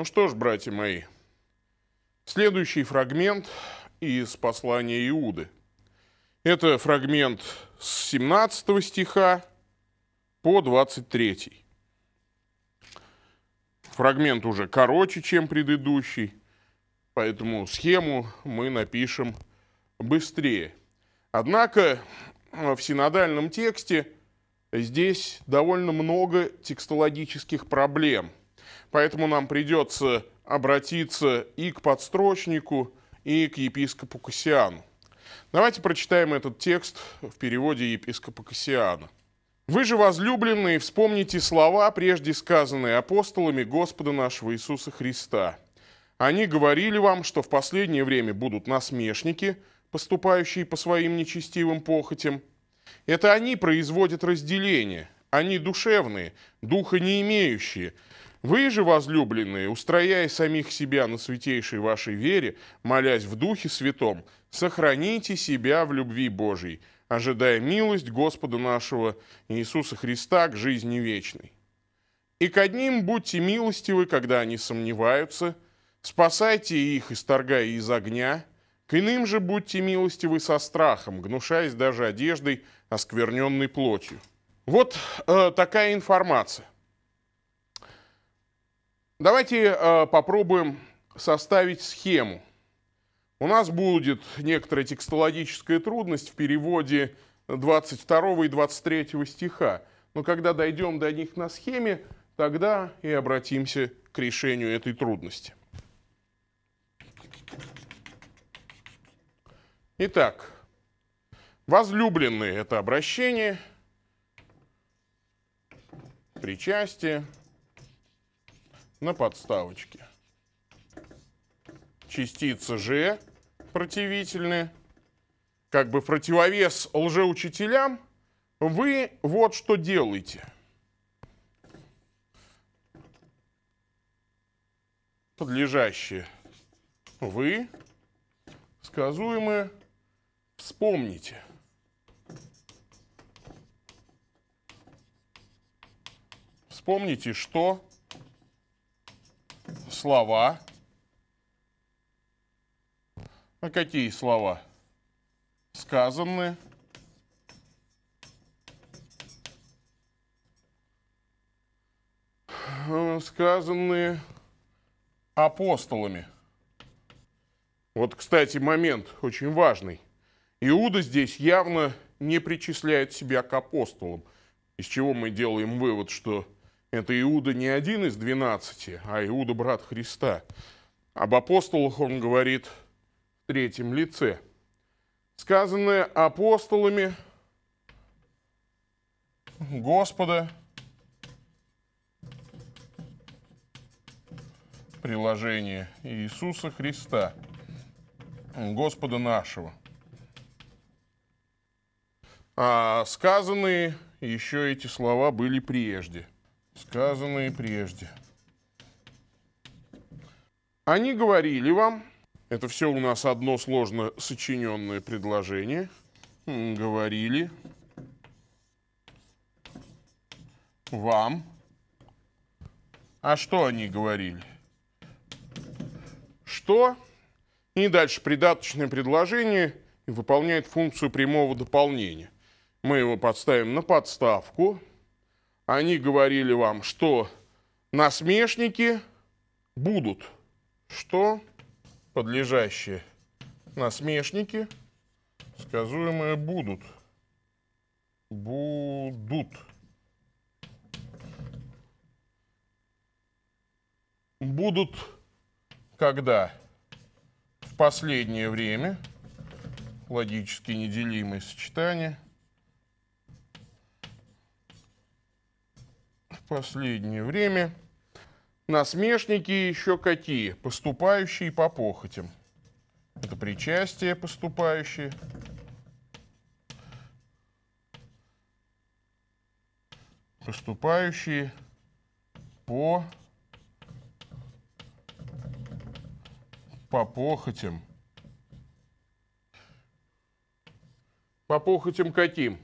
Ну что ж, братья мои, следующий фрагмент из послания Иуды. Это фрагмент с 17 стиха по 23. Фрагмент уже короче, чем предыдущий, поэтому схему мы напишем быстрее. Однако э, в синодальном тексте здесь довольно много текстологических проблем – Поэтому нам придется обратиться и к подстрочнику, и к епископу Кассиану. Давайте прочитаем этот текст в переводе епископа Кассиана. «Вы же, возлюбленные, вспомните слова, прежде сказанные апостолами Господа нашего Иисуса Христа. Они говорили вам, что в последнее время будут насмешники, поступающие по своим нечестивым похотям. Это они производят разделение, они душевные, духа не имеющие, вы же, возлюбленные, устрояя самих себя на святейшей вашей вере, молясь в Духе Святом, сохраните себя в любви Божьей, ожидая милость Господа нашего Иисуса Христа к жизни вечной. И к одним будьте милостивы, когда они сомневаются, спасайте их, исторгая из огня, к иным же будьте милостивы со страхом, гнушаясь даже одеждой, оскверненной плотью. Вот э, такая информация. Давайте э, попробуем составить схему. У нас будет некоторая текстологическая трудность в переводе 22 и 23 стиха. Но когда дойдем до них на схеме, тогда и обратимся к решению этой трудности. Итак, возлюбленные – это обращение, причастие – на подставочке. Частицы же противительные. Как бы противовес лжеучителям вы вот что делаете. Подлежащие вы, сказуемые, вспомните. Вспомните, что слова. А какие слова? Сказаны. Э, сказаны апостолами. Вот, кстати, момент очень важный. Иуда здесь явно не причисляет себя к апостолам, из чего мы делаем вывод, что это Иуда не один из двенадцати, а Иуда брат Христа. Об апостолах он говорит в третьем лице. Сказанное апостолами Господа приложение Иисуса Христа, Господа нашего. А сказанные еще эти слова были прежде – сказанные прежде. Они говорили вам, это все у нас одно сложно сочиненное предложение, хм, говорили вам, а что они говорили? Что? И дальше придаточное предложение выполняет функцию прямого дополнения. Мы его подставим на подставку, они говорили вам, что насмешники будут, что подлежащие насмешники, сказуемые будут, будут. Будут когда? В последнее время, логически неделимое сочетание – последнее время насмешники еще какие? Поступающие по похотям. Это причастие поступающие. Поступающие по, по похотям. По похотям каким?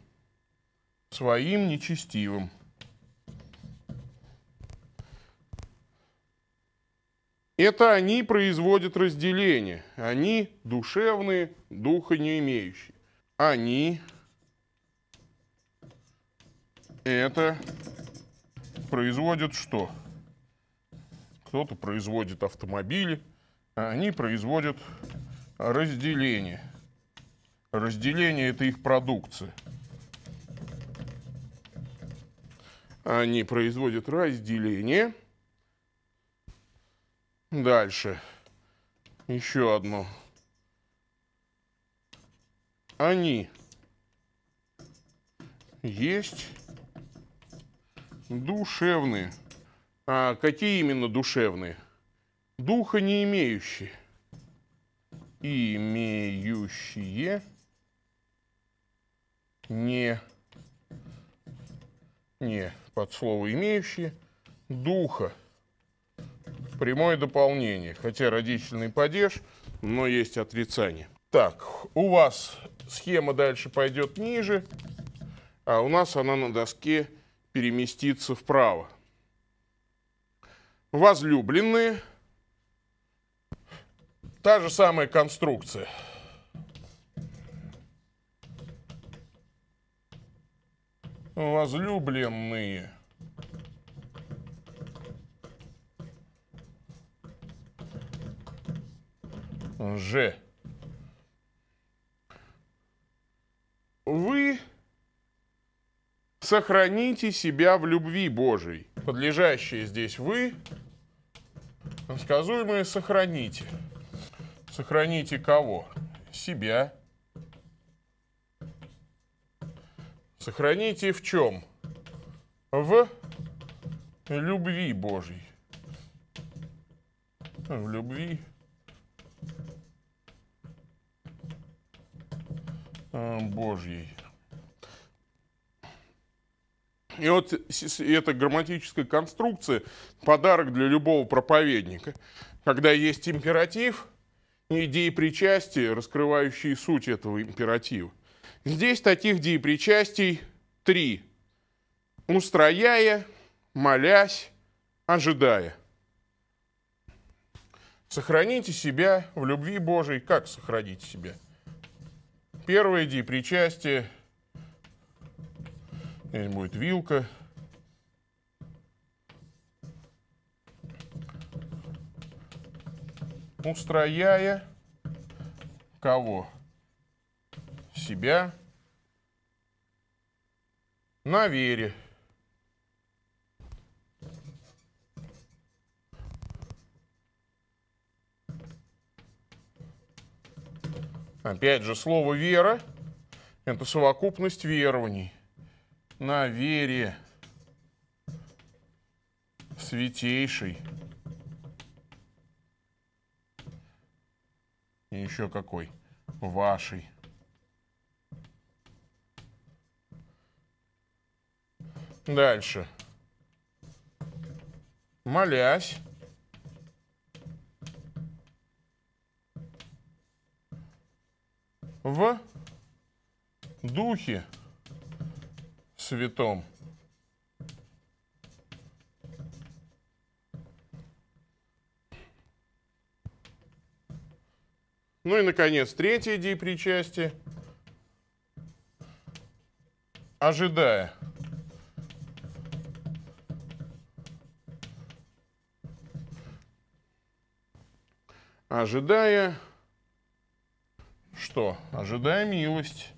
Своим нечестивым. Это они производят разделение. Они душевные, духа не имеющие. Они это производят что? Кто-то производит автомобили, а они производят разделение. Разделение – это их продукция. Они производят разделение – Дальше. Еще одну. Они есть душевные. А какие именно душевные? Духа не имеющие. Имеющие не не под слово имеющие духа прямое дополнение, хотя родительный падеж, но есть отрицание. Так, у вас схема дальше пойдет ниже, а у нас она на доске переместится вправо. Возлюбленные. Та же самая конструкция. Возлюбленные. Ж. Вы сохраните себя в любви Божией. Подлежащие здесь вы, сказуемое сохраните. Сохраните кого? Себя. Сохраните в чем? В любви Божьей. В любви Божьей. Э, Божьей. И вот эта грамматическая конструкция – подарок для любого проповедника. Когда есть императив и деепричастие, раскрывающие суть этого императива. Здесь таких деепричастий три. Устрояя, молясь, ожидая. Сохраните себя в любви Божией. Как сохранить себя? – первое ди причастие. Здесь будет вилка. Устрояя кого? Себя на вере. Опять же, слово «вера» — это совокупность верований. На вере святейшей И еще какой? Вашей. Дальше. Молясь, в Духе Святом. Ну и, наконец, третье деепричастие. Ожидая. Ожидая что? Ожидая милость.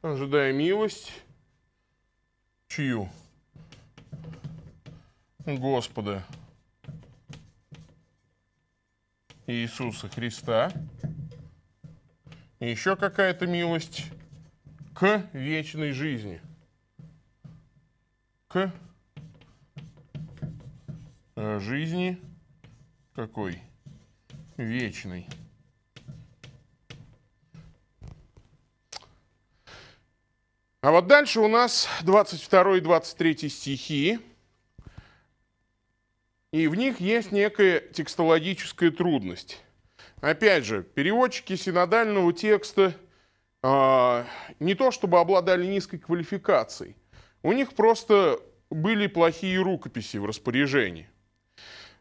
Ожидая милость. Чью? Господа Иисуса Христа. И еще какая-то милость к вечной жизни. К жизни какой? вечный. А вот дальше у нас 22 и 23 стихи. И в них есть некая текстологическая трудность. Опять же, переводчики синодального текста э, не то чтобы обладали низкой квалификацией, у них просто были плохие рукописи в распоряжении.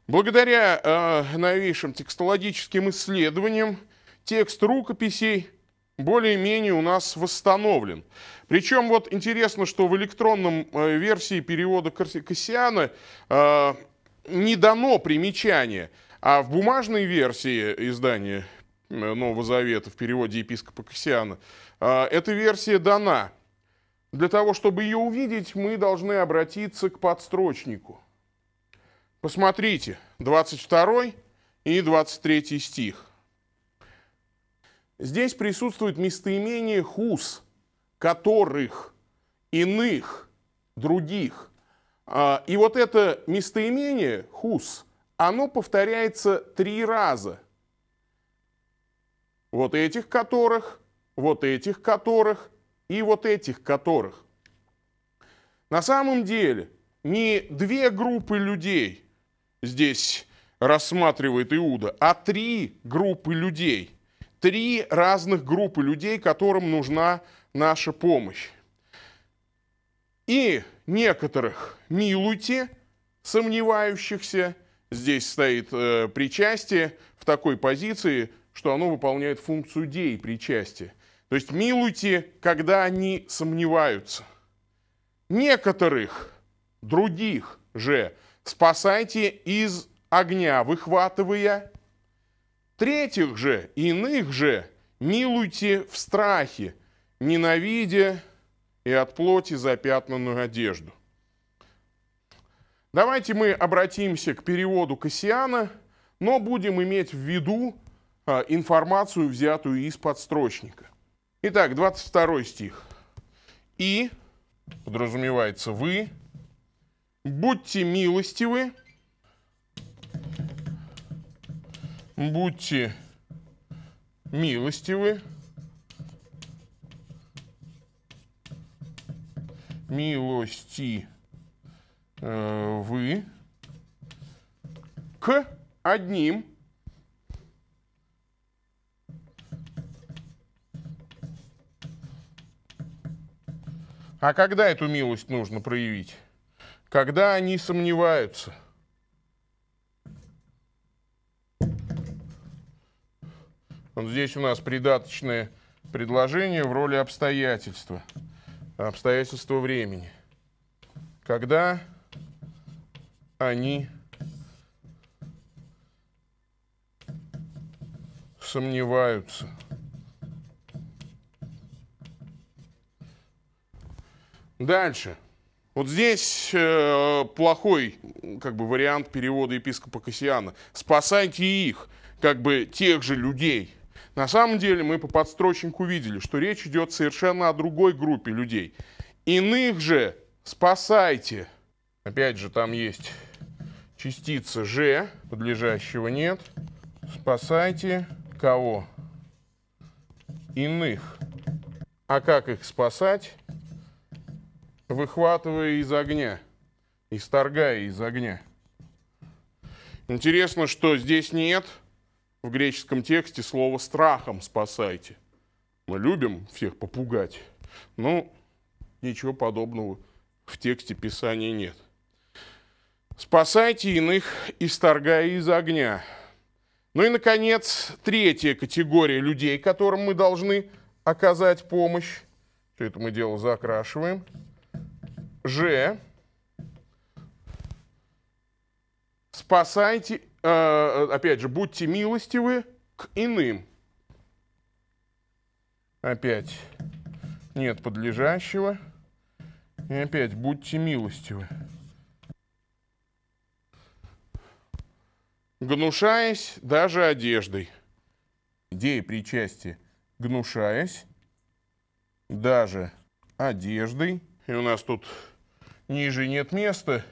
Благодаря э, новейшим текстологическим исследованиям текст рукописей более-менее у нас восстановлен. Причем вот интересно, что в электронном э, версии перевода Кассиана э, не дано примечание, а в бумажной версии издания э, Нового Завета в переводе епископа Кассиана э, эта версия дана. Для того, чтобы ее увидеть, мы должны обратиться к подстрочнику – Посмотрите, 22 и 23 стих. Здесь присутствует местоимение «хус», «которых», «иных», «других». А, и вот это местоимение «хус», оно повторяется три раза. Вот этих которых, вот этих которых и вот этих которых. На самом деле, не две группы людей – здесь рассматривает Иуда, а три группы людей, три разных группы людей, которым нужна наша помощь. И некоторых милуйте, сомневающихся, здесь стоит э, причастие в такой позиции, что оно выполняет функцию дей причастия. То есть милуйте, когда они сомневаются. Некоторых других же спасайте из огня, выхватывая. Третьих же, иных же, милуйте в страхе, ненавидя и от плоти запятнанную одежду. Давайте мы обратимся к переводу Кассиана, но будем иметь в виду а, информацию, взятую из подстрочника. Итак, 22 стих. «И» подразумевается «вы», Будьте милостивы. Будьте милостивы. Милости э, вы к одним А когда эту милость нужно проявить? когда они сомневаются. Вот здесь у нас придаточное предложение в роли обстоятельства, обстоятельства времени. Когда они сомневаются. Дальше. Вот здесь э, плохой как бы, вариант перевода епископа Кассиана. «Спасайте их», как бы тех же людей. На самом деле мы по подстрочнику видели, что речь идет совершенно о другой группе людей. Иных же спасайте. Опять же, там есть частица «же», подлежащего нет. Спасайте кого? Иных. А как их спасать? выхватывая из огня, исторгая из огня. Интересно, что здесь нет в греческом тексте слова «страхом спасайте». Мы любим всех попугать, но ну, ничего подобного в тексте Писания нет. «Спасайте иных, исторгая из огня». Ну и, наконец, третья категория людей, которым мы должны оказать помощь. Все это мы дело закрашиваем – же, Спасайте, э, э, опять же, будьте милостивы к иным. Опять нет подлежащего. И опять будьте милостивы. Гнушаясь даже одеждой. Идея причастия. Гнушаясь даже одеждой. И у нас тут Ниже нет места,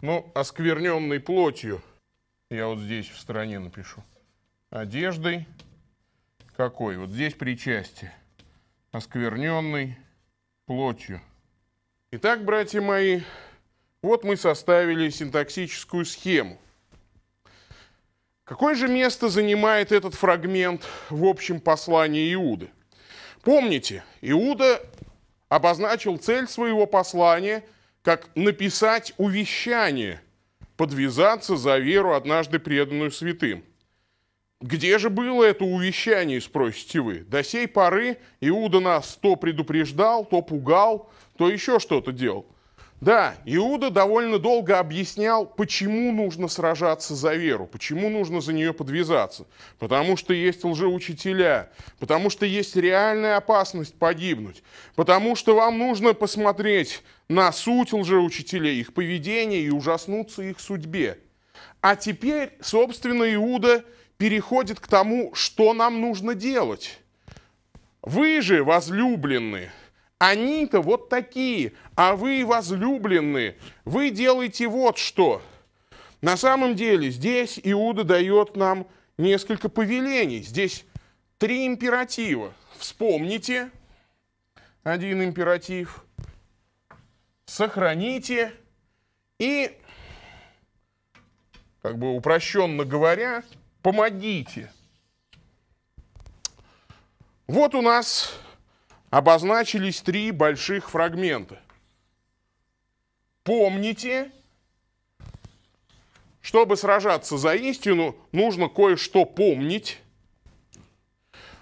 но ну, оскверненной плотью. Я вот здесь в стороне напишу. Одеждой. Какой? Вот здесь причастие. Оскверненной плотью. Итак, братья мои, вот мы составили синтаксическую схему. Какое же место занимает этот фрагмент в общем послании Иуды? Помните, Иуда обозначил цель своего послания – как написать увещание, подвязаться за веру, однажды преданную святым. Где же было это увещание, спросите вы? До сей поры Иуда нас то предупреждал, то пугал, то еще что-то делал. Да, Иуда довольно долго объяснял, почему нужно сражаться за веру, почему нужно за нее подвязаться. Потому что есть лжеучителя, потому что есть реальная опасность погибнуть, потому что вам нужно посмотреть на суть лжеучителей, их поведение и ужаснуться их судьбе. А теперь, собственно, Иуда переходит к тому, что нам нужно делать. Вы же возлюбленные. Они-то вот такие, а вы возлюбленные. Вы делаете вот что. На самом деле здесь Иуда дает нам несколько повелений. Здесь три императива. Вспомните один императив сохраните и, как бы упрощенно говоря, помогите. Вот у нас обозначились три больших фрагмента. Помните, чтобы сражаться за истину, нужно кое-что помнить.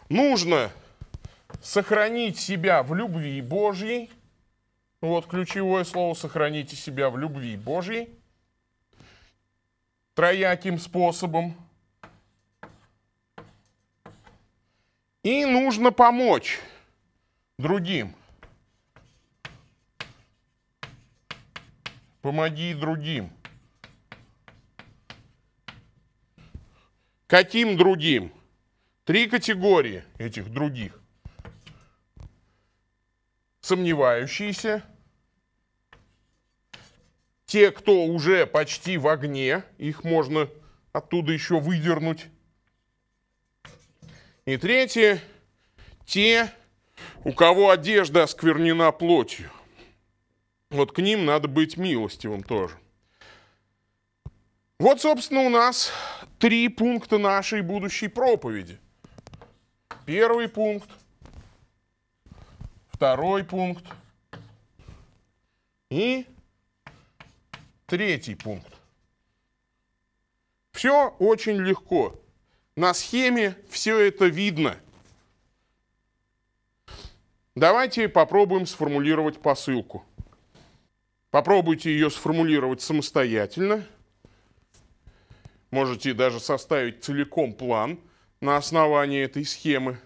Нужно сохранить себя в любви Божьей – ну вот ключевое слово «сохраните себя в любви Божьей» трояким способом. И нужно помочь другим. Помоги другим. Каким другим? Три категории этих других. Сомневающиеся – те, кто уже почти в огне, их можно оттуда еще выдернуть. И третье, те, у кого одежда осквернена плотью. Вот к ним надо быть милостивым тоже. Вот, собственно, у нас три пункта нашей будущей проповеди. Первый пункт, второй пункт и Третий пункт. Все очень легко. На схеме все это видно. Давайте попробуем сформулировать посылку. Попробуйте ее сформулировать самостоятельно. Можете даже составить целиком план на основании этой схемы.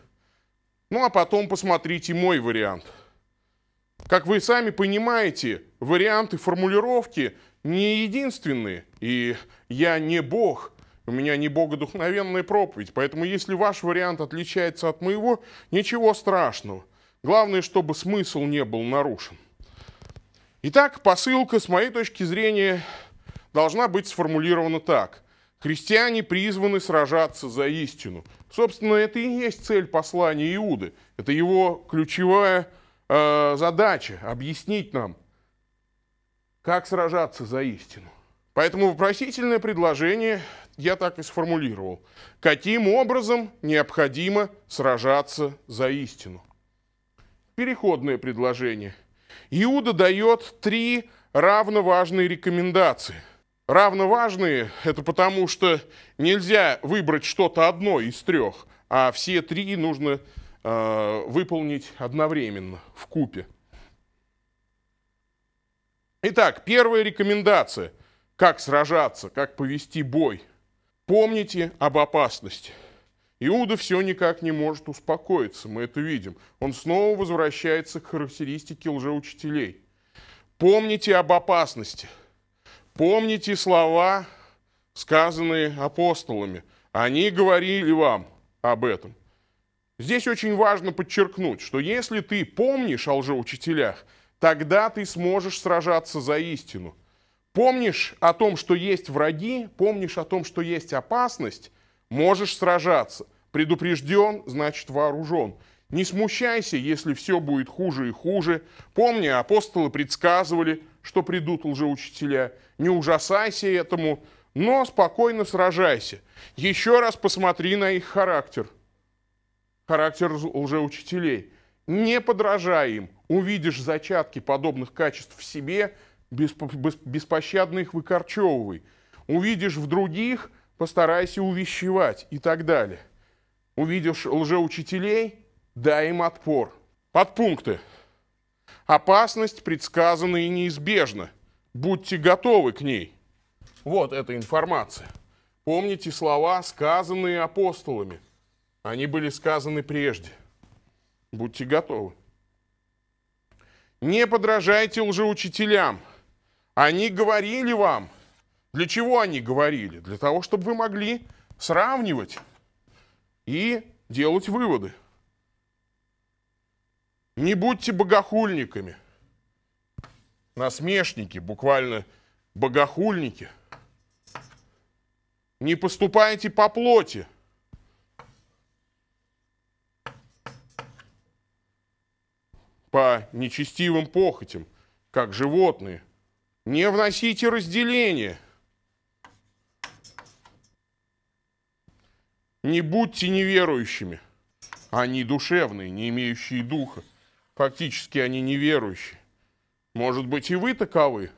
Ну а потом посмотрите мой вариант. Как вы сами понимаете, варианты формулировки не единственны, и я не Бог, у меня не богодухновенная проповедь. Поэтому если ваш вариант отличается от моего, ничего страшного. Главное, чтобы смысл не был нарушен. Итак, посылка, с моей точки зрения, должна быть сформулирована так. Христиане призваны сражаться за истину. Собственно, это и есть цель послания Иуды. Это его ключевая э, задача – объяснить нам, как сражаться за истину. Поэтому вопросительное предложение я так и сформулировал. Каким образом необходимо сражаться за истину? Переходное предложение. Иуда дает три равноважные рекомендации. Равноважные – это потому, что нельзя выбрать что-то одно из трех, а все три нужно э, выполнить одновременно, в купе. Итак, первая рекомендация, как сражаться, как повести бой. Помните об опасности. Иуда все никак не может успокоиться, мы это видим. Он снова возвращается к характеристике лжеучителей. Помните об опасности. Помните слова, сказанные апостолами. Они говорили вам об этом. Здесь очень важно подчеркнуть, что если ты помнишь о лжеучителях – Тогда ты сможешь сражаться за истину. Помнишь о том, что есть враги, помнишь о том, что есть опасность, можешь сражаться. Предупрежден, значит вооружен. Не смущайся, если все будет хуже и хуже. Помни, апостолы предсказывали, что придут лжеучителя. Не ужасайся этому, но спокойно сражайся. Еще раз посмотри на их характер. Характер лжеучителей. Не подражай им. Увидишь зачатки подобных качеств в себе, беспощадно их выкорчевывай. Увидишь в других, постарайся увещевать и так далее. Увидишь лжеучителей, дай им отпор. Подпункты. Опасность предсказана и неизбежна. Будьте готовы к ней. Вот эта информация. Помните слова, сказанные апостолами. Они были сказаны прежде. Будьте готовы. Не подражайте лжеучителям. Они говорили вам. Для чего они говорили? Для того, чтобы вы могли сравнивать и делать выводы. Не будьте богохульниками. Насмешники, буквально богохульники. Не поступайте по плоти – по нечестивым похотям, как животные. Не вносите разделения. Не будьте неверующими. Они душевные, не имеющие духа. Фактически они неверующие. Может быть, и вы таковы,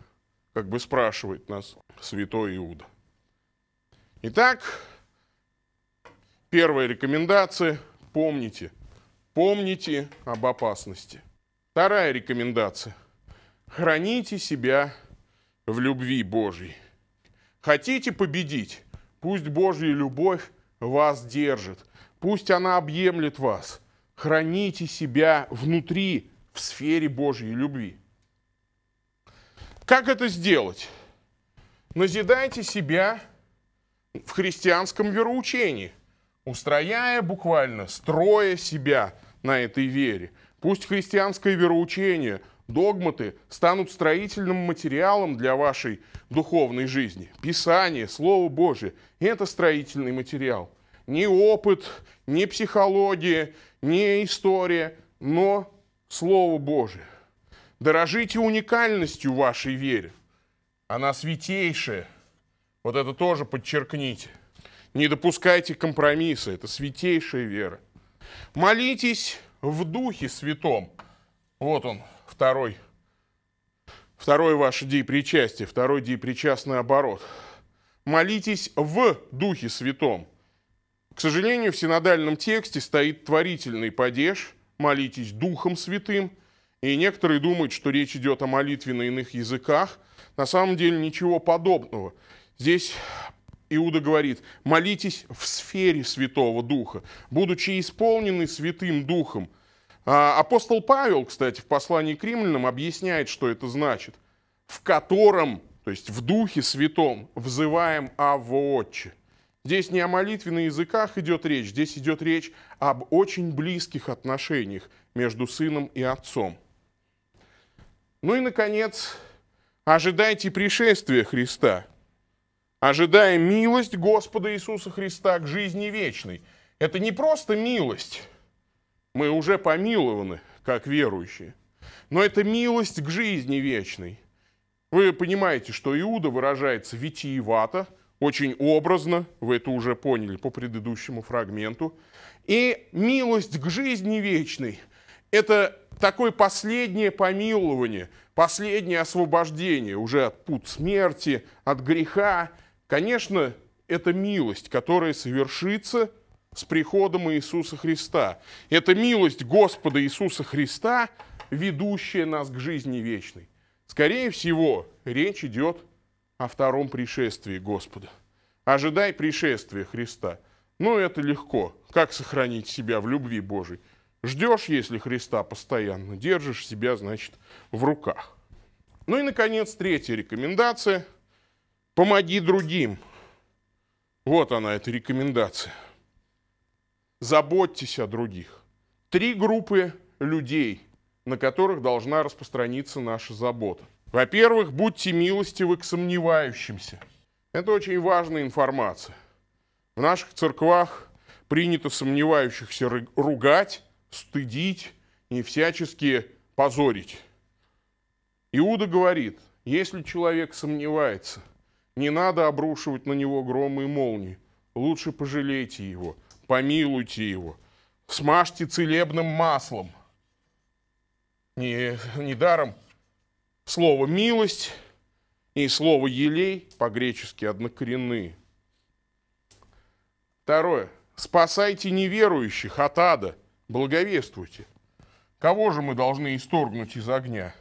как бы спрашивает нас святой Иуда. Итак, первая рекомендация – помните, помните об опасности – Вторая рекомендация. Храните себя в любви Божьей. Хотите победить? Пусть Божья любовь вас держит. Пусть она объемлет вас. Храните себя внутри, в сфере Божьей любви. Как это сделать? Назидайте себя в христианском вероучении, устрояя буквально, строя себя на этой вере – Пусть христианское вероучение, догматы станут строительным материалом для вашей духовной жизни. Писание, Слово Божие – это строительный материал. Не опыт, не психология, не история, но Слово Божие. Дорожите уникальностью вашей веры. Она святейшая. Вот это тоже подчеркните. Не допускайте компромисса. Это святейшая вера. Молитесь в Духе Святом. Вот он, второй, второй ваш ди причастия, второй ди причастный оборот. Молитесь в Духе Святом. К сожалению, в синодальном тексте стоит творительный падеж «молитесь Духом Святым», и некоторые думают, что речь идет о молитве на иных языках. На самом деле ничего подобного. Здесь Иуда говорит, молитесь в сфере Святого Духа, будучи исполнены Святым Духом. А апостол Павел, кстати, в послании к римлянам объясняет, что это значит. В котором, то есть в Духе Святом, взываем Аввоотче. Здесь не о молитве на языках идет речь, здесь идет речь об очень близких отношениях между сыном и отцом. Ну и, наконец, ожидайте пришествия Христа – ожидая милость Господа Иисуса Христа к жизни вечной. Это не просто милость, мы уже помилованы, как верующие, но это милость к жизни вечной. Вы понимаете, что Иуда выражается витиевато, очень образно, вы это уже поняли по предыдущему фрагменту. И милость к жизни вечной – это такое последнее помилование, последнее освобождение уже от пут смерти, от греха – Конечно, это милость, которая совершится с приходом Иисуса Христа. Это милость Господа Иисуса Христа, ведущая нас к жизни вечной. Скорее всего, речь идет о втором пришествии Господа. Ожидай пришествия Христа. Ну, это легко. Как сохранить себя в любви Божией? Ждешь, если Христа постоянно, держишь себя, значит, в руках. Ну и, наконец, третья рекомендация – Помоги другим. Вот она, эта рекомендация. Заботьтесь о других. Три группы людей, на которых должна распространиться наша забота. Во-первых, будьте милостивы к сомневающимся. Это очень важная информация. В наших церквах принято сомневающихся ругать, стыдить и всячески позорить. Иуда говорит, если человек сомневается, не надо обрушивать на него громы и молнии. Лучше пожалейте его, помилуйте его, смажьте целебным маслом. Не, не даром слово «милость» и слово «елей» по-гречески однокоренные. Второе. Спасайте неверующих от ада, благовествуйте. Кого же мы должны исторгнуть из огня?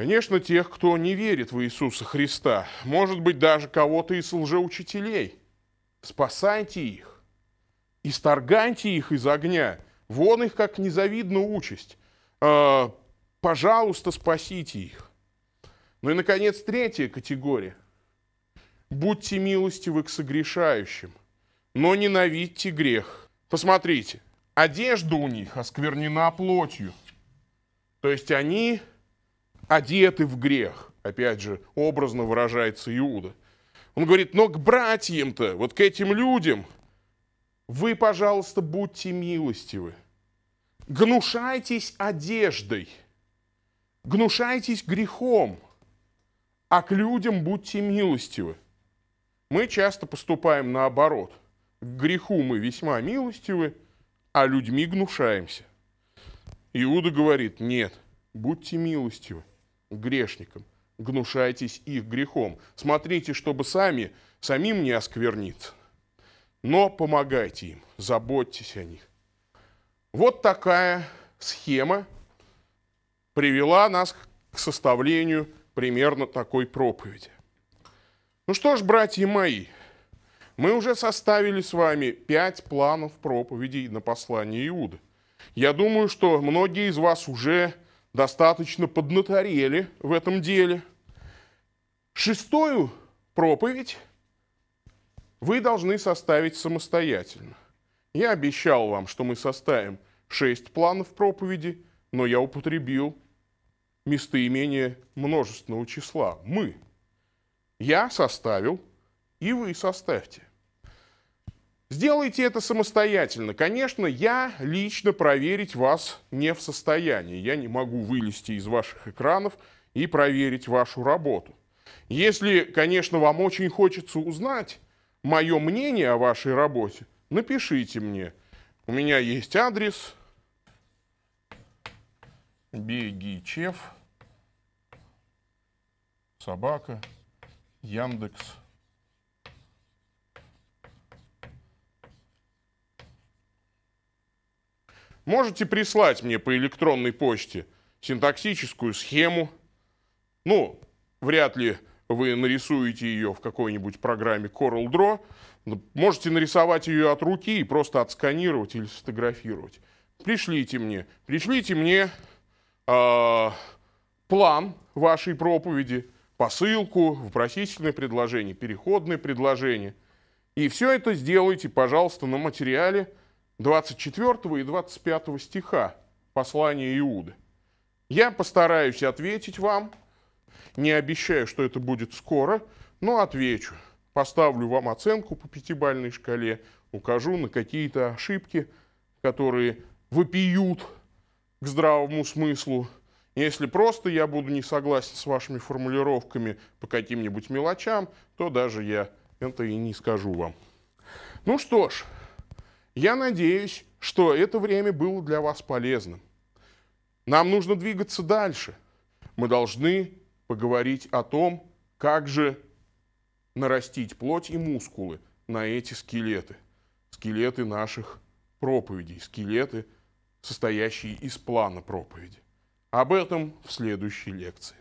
Конечно, тех, кто не верит в Иисуса Христа, может быть, даже кого-то из лжеучителей. Спасайте их, исторганьте их из огня, вон их как незавидную участь. Э, пожалуйста, спасите их. Ну и, наконец, третья категория. Будьте милостивы к согрешающим, но ненавидьте грех. Посмотрите, одежда у них осквернена плотью. То есть они одеты в грех. Опять же, образно выражается Иуда. Он говорит, но к братьям-то, вот к этим людям, вы, пожалуйста, будьте милостивы. Гнушайтесь одеждой, гнушайтесь грехом, а к людям будьте милостивы. Мы часто поступаем наоборот. К греху мы весьма милостивы, а людьми гнушаемся. Иуда говорит, нет, будьте милостивы грешникам, гнушайтесь их грехом. Смотрите, чтобы сами, самим не оскверниться, но помогайте им, заботьтесь о них. Вот такая схема привела нас к составлению примерно такой проповеди. Ну что ж, братья мои, мы уже составили с вами пять планов проповедей на послание Иуды. Я думаю, что многие из вас уже достаточно поднаторели в этом деле. Шестую проповедь вы должны составить самостоятельно. Я обещал вам, что мы составим шесть планов проповеди, но я употребил местоимение множественного числа «мы». Я составил, и вы составьте. Сделайте это самостоятельно. Конечно, я лично проверить вас не в состоянии. Я не могу вылезти из ваших экранов и проверить вашу работу. Если, конечно, вам очень хочется узнать мое мнение о вашей работе, напишите мне. У меня есть адрес Беги бегичев собака яндекс.ру можете прислать мне по электронной почте синтаксическую схему. Ну, вряд ли вы нарисуете ее в какой-нибудь программе Coral Draw. Можете нарисовать ее от руки и просто отсканировать или сфотографировать. Пришлите мне, пришлите мне э, план вашей проповеди, посылку, вопросительное предложение, переходное предложение. И все это сделайте, пожалуйста, на материале – 24 и 25 стиха послания Иуды. Я постараюсь ответить вам, не обещаю, что это будет скоро, но отвечу. Поставлю вам оценку по пятибальной шкале, укажу на какие-то ошибки, которые выпьют к здравому смыслу. Если просто я буду не согласен с вашими формулировками по каким-нибудь мелочам, то даже я это и не скажу вам. Ну что ж, я надеюсь, что это время было для вас полезным. Нам нужно двигаться дальше. Мы должны поговорить о том, как же нарастить плоть и мускулы на эти скелеты. Скелеты наших проповедей, скелеты, состоящие из плана проповеди. Об этом в следующей лекции.